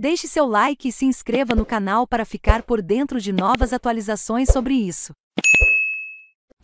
Deixe seu like e se inscreva no canal para ficar por dentro de novas atualizações sobre isso.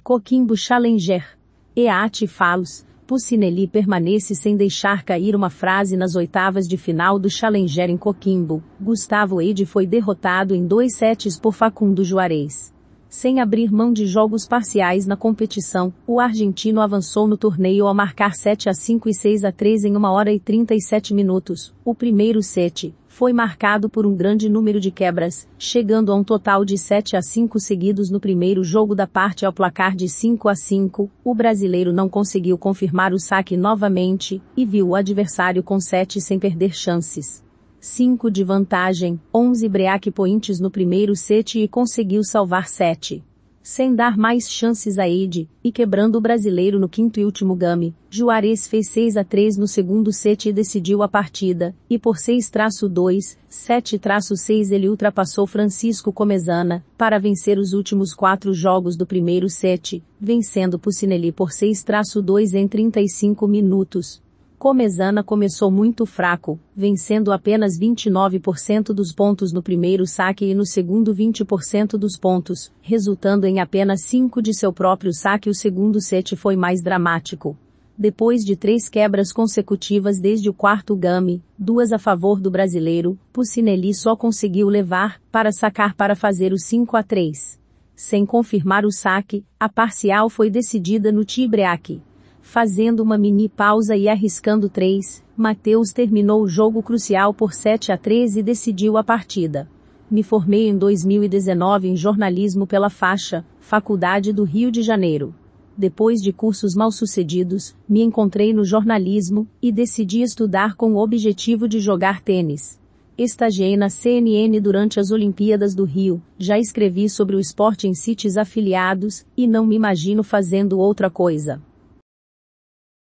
Coquimbo Challenger. Eate Falos. Pucinelli permanece sem deixar cair uma frase nas oitavas de final do Challenger em Coquimbo. Gustavo Eide foi derrotado em dois sets por Facundo Juarez. Sem abrir mão de jogos parciais na competição, o argentino avançou no torneio ao marcar 7 a 5 e 6 a 3 em 1 hora e 37 minutos. O primeiro set foi marcado por um grande número de quebras, chegando a um total de 7 a 5 seguidos no primeiro jogo da parte ao placar de 5 a 5. O brasileiro não conseguiu confirmar o saque novamente e viu o adversário com 7 sem perder chances. 5 de vantagem, 11 break points no primeiro set e conseguiu salvar 7. Sem dar mais chances a Eide, e quebrando o brasileiro no quinto e último game, Juarez fez 6 a 3 no segundo set e decidiu a partida, e por 6-2, 7-6 ele ultrapassou Francisco Comezana, para vencer os últimos quatro jogos do primeiro set, vencendo Pucinelli por 6-2 em 35 minutos, Comezana começou muito fraco, vencendo apenas 29% dos pontos no primeiro saque e no segundo 20% dos pontos, resultando em apenas 5 de seu próprio saque. O segundo set foi mais dramático. Depois de três quebras consecutivas desde o quarto game, duas a favor do brasileiro, Pucinelli só conseguiu levar, para sacar para fazer o 5 a 3. Sem confirmar o saque, a parcial foi decidida no tiebreak. Fazendo uma mini pausa e arriscando três, Matheus terminou o jogo crucial por 7 a 13 e decidiu a partida. Me formei em 2019 em jornalismo pela Faixa, Faculdade do Rio de Janeiro. Depois de cursos mal sucedidos, me encontrei no jornalismo e decidi estudar com o objetivo de jogar tênis. Estagiei na CNN durante as Olimpíadas do Rio, já escrevi sobre o esporte em sítios afiliados e não me imagino fazendo outra coisa.